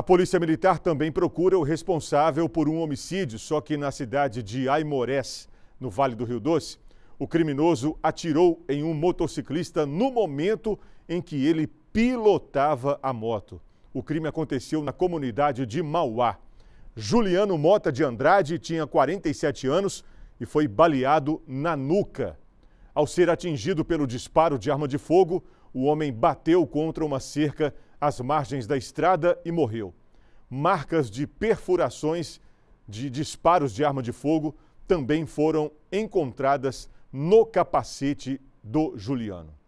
A Polícia Militar também procura o responsável por um homicídio, só que na cidade de Aimorés, no Vale do Rio Doce, o criminoso atirou em um motociclista no momento em que ele pilotava a moto. O crime aconteceu na comunidade de Mauá. Juliano Mota de Andrade tinha 47 anos e foi baleado na nuca. Ao ser atingido pelo disparo de arma de fogo, o homem bateu contra uma cerca às margens da estrada e morreu. Marcas de perfurações de disparos de arma de fogo também foram encontradas no capacete do Juliano.